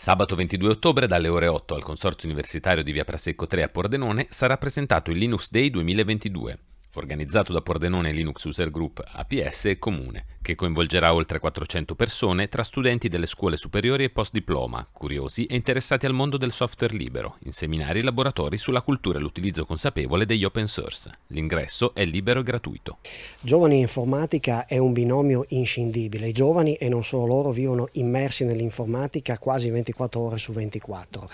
Sabato 22 ottobre dalle ore 8 al Consorzio Universitario di Via Prasecco 3 a Pordenone sarà presentato il Linux Day 2022 organizzato da Pordenone Linux User Group APS e Comune, che coinvolgerà oltre 400 persone tra studenti delle scuole superiori e post diploma, curiosi e interessati al mondo del software libero, in seminari e laboratori sulla cultura e l'utilizzo consapevole degli open source. L'ingresso è libero e gratuito. Giovani e informatica è un binomio inscindibile. I giovani e non solo loro vivono immersi nell'informatica quasi 24 ore su 24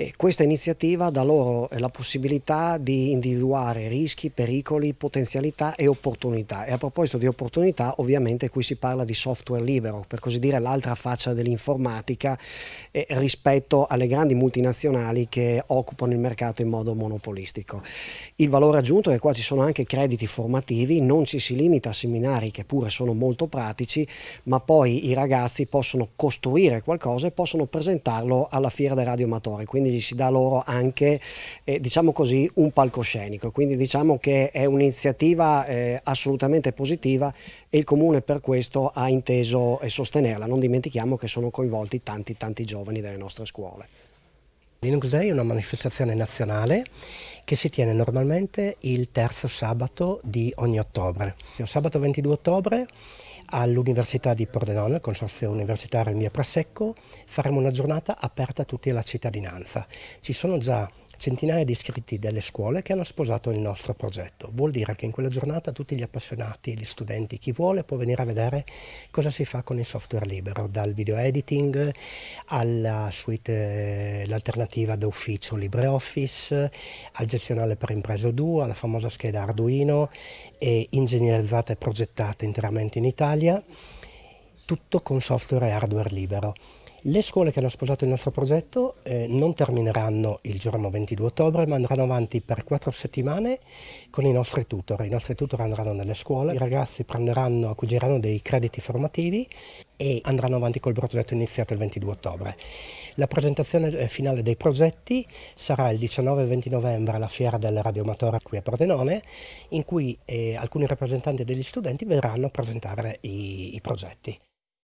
e questa iniziativa dà loro eh, la possibilità di individuare rischi, pericoli, potenzialità e opportunità. E a proposito di opportunità, ovviamente qui si parla di software libero, per così dire l'altra faccia dell'informatica eh, rispetto alle grandi multinazionali che occupano il mercato in modo monopolistico. Il valore aggiunto è che qua ci sono anche crediti formativi, non ci si limita a seminari che pure sono molto pratici, ma poi i ragazzi possono costruire qualcosa e possono presentarlo alla fiera dei radioamatori. Quindi quindi si dà loro anche eh, diciamo così, un palcoscenico. Quindi diciamo che è un'iniziativa eh, assolutamente positiva e il Comune per questo ha inteso eh, sostenerla. Non dimentichiamo che sono coinvolti tanti tanti giovani delle nostre scuole. Linux Day è una manifestazione nazionale che si tiene normalmente il terzo sabato di ogni ottobre. Il sabato 22 ottobre all'Università di Pordenone, al Consorzio Universitario in via Prasecco, faremo una giornata aperta a tutti alla cittadinanza. Ci sono già centinaia di iscritti delle scuole che hanno sposato il nostro progetto. Vuol dire che in quella giornata tutti gli appassionati, gli studenti, chi vuole può venire a vedere cosa si fa con il software libero, dal video editing alla suite, eh, l'alternativa d'ufficio LibreOffice, al gestionale per Impreso 2, alla famosa scheda Arduino e ingegnerizzata e progettata interamente in Italia, tutto con software e hardware libero. Le scuole che hanno sposato il nostro progetto eh, non termineranno il giorno 22 ottobre, ma andranno avanti per quattro settimane con i nostri tutor. I nostri tutor andranno nelle scuole, i ragazzi prenderanno, acquisiranno dei crediti formativi e andranno avanti col progetto iniziato il 22 ottobre. La presentazione eh, finale dei progetti sarà il 19 e 20 novembre alla Fiera del Radioamatore qui a Pordenone, in cui eh, alcuni rappresentanti degli studenti verranno a presentare i, i progetti.